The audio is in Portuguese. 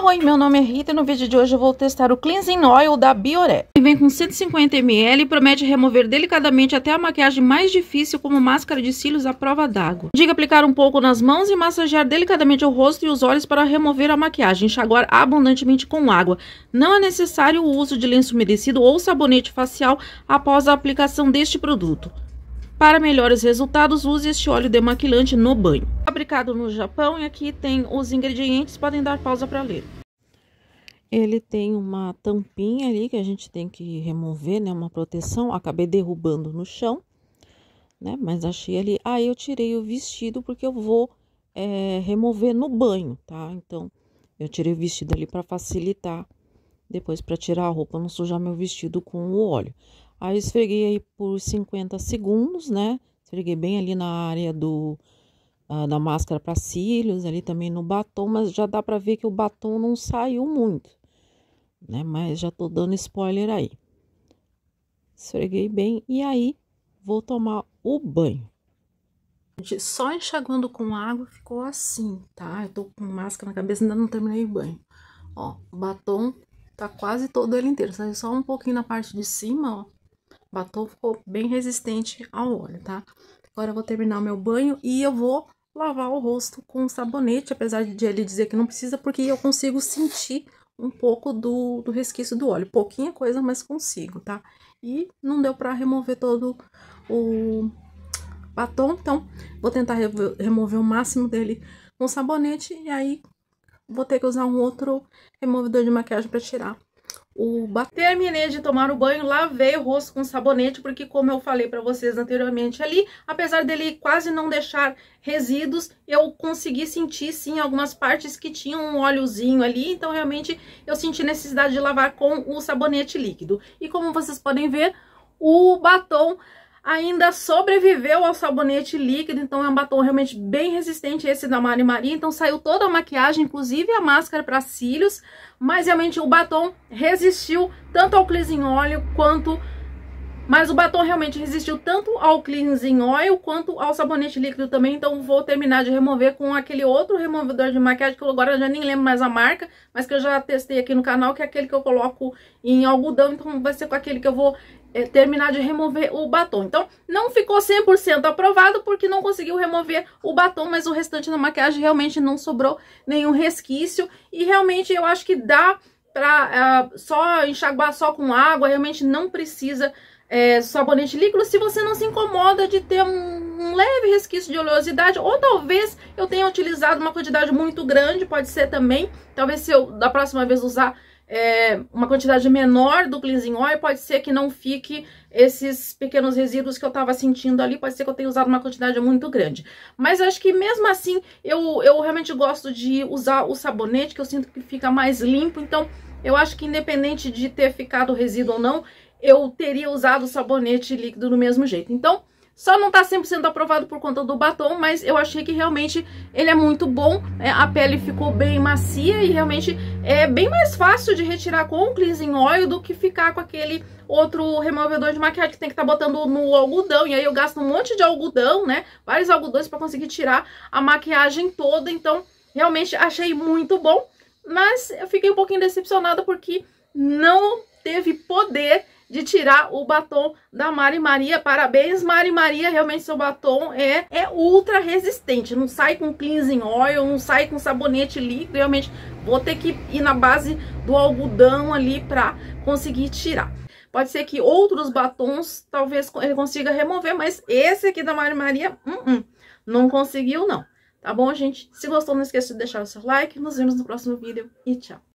Oi, meu nome é Rita e no vídeo de hoje eu vou testar o Cleansing Oil da Bioré. Ele vem com 150ml e promete remover delicadamente até a maquiagem mais difícil como máscara de cílios à prova d'água. Diga aplicar um pouco nas mãos e massagear delicadamente o rosto e os olhos para remover a maquiagem. Enxaguar abundantemente com água. Não é necessário o uso de lenço umedecido ou sabonete facial após a aplicação deste produto. Para melhores resultados, use este óleo demaquilante no banho. Fabricado no Japão e aqui tem os ingredientes, podem dar pausa para ler. Ele tem uma tampinha ali que a gente tem que remover, né? Uma proteção. Acabei derrubando no chão, né? Mas achei ali. Aí ah, eu tirei o vestido porque eu vou é, remover no banho, tá? Então eu tirei o vestido ali para facilitar depois para tirar a roupa, não sujar meu vestido com o óleo. Aí esfreguei aí por 50 segundos, né? Esfreguei bem ali na área do ah, da máscara para cílios, ali também no batom, mas já dá para ver que o batom não saiu muito, né? Mas já tô dando spoiler aí. Esfreguei bem e aí vou tomar o banho. Só enxaguando com água ficou assim, tá? Eu tô com máscara na cabeça, ainda não terminei o banho. Ó, o batom tá quase todo ele inteiro, saiu só um pouquinho na parte de cima, ó. O batom ficou bem resistente ao óleo, tá? Agora eu vou terminar o meu banho e eu vou lavar o rosto com sabonete, apesar de ele dizer que não precisa, porque eu consigo sentir um pouco do, do resquício do óleo. Pouquinha coisa, mas consigo, tá? E não deu pra remover todo o batom, então vou tentar remover o máximo dele com sabonete e aí vou ter que usar um outro removedor de maquiagem para tirar Terminei de tomar o banho, lavei o rosto com sabonete, porque como eu falei para vocês anteriormente ali, apesar dele quase não deixar resíduos, eu consegui sentir sim algumas partes que tinham um óleozinho ali, então realmente eu senti necessidade de lavar com o sabonete líquido. E como vocês podem ver, o batom ainda sobreviveu ao sabonete líquido, então é um batom realmente bem resistente esse da Mari Maria, então saiu toda a maquiagem, inclusive a máscara para cílios, mas realmente o batom resistiu tanto ao cleansing óleo quanto mas o batom realmente resistiu tanto ao cleansing oil quanto ao sabonete líquido também, então vou terminar de remover com aquele outro removedor de maquiagem que eu agora já nem lembro mais a marca, mas que eu já testei aqui no canal, que é aquele que eu coloco em algodão, então vai ser com aquele que eu vou é, terminar de remover o batom. Então, não ficou 100% aprovado porque não conseguiu remover o batom, mas o restante da maquiagem realmente não sobrou nenhum resquício. E realmente eu acho que dá pra uh, só enxaguar só com água, realmente não precisa é, sabonete líquido se você não se incomoda de ter um, leve resquício de oleosidade ou talvez eu tenha utilizado uma quantidade muito grande, pode ser também. Talvez se eu da próxima vez usar é, uma quantidade menor do cleansing oil, pode ser que não fique esses pequenos resíduos que eu estava sentindo ali, pode ser que eu tenha usado uma quantidade muito grande. Mas acho que mesmo assim, eu, eu realmente gosto de usar o sabonete, que eu sinto que fica mais limpo, então... Eu acho que independente de ter ficado resíduo ou não, eu teria usado o sabonete líquido do mesmo jeito. Então, só não tá 100% aprovado por conta do batom, mas eu achei que realmente ele é muito bom, é, a pele ficou bem macia e realmente é bem mais fácil de retirar com o cleansing oil do que ficar com aquele outro removedor de maquiagem que tem que estar tá botando no algodão, e aí eu gasto um monte de algodão, né, vários algodões para conseguir tirar a maquiagem toda, então realmente achei muito bom, mas eu fiquei um pouquinho decepcionada porque não teve poder de tirar o batom da Mari Maria. Parabéns, Mari Maria. Realmente seu batom é, é ultra resistente. Não sai com cleansing oil, não sai com sabonete líquido. Realmente vou ter que ir na base do algodão ali pra conseguir tirar. Pode ser que outros batons talvez ele consiga remover, mas esse aqui da Mari Maria, uh -uh, não conseguiu não. Tá bom, gente? Se gostou, não esqueça de deixar o seu like. Nos vemos no próximo vídeo e tchau.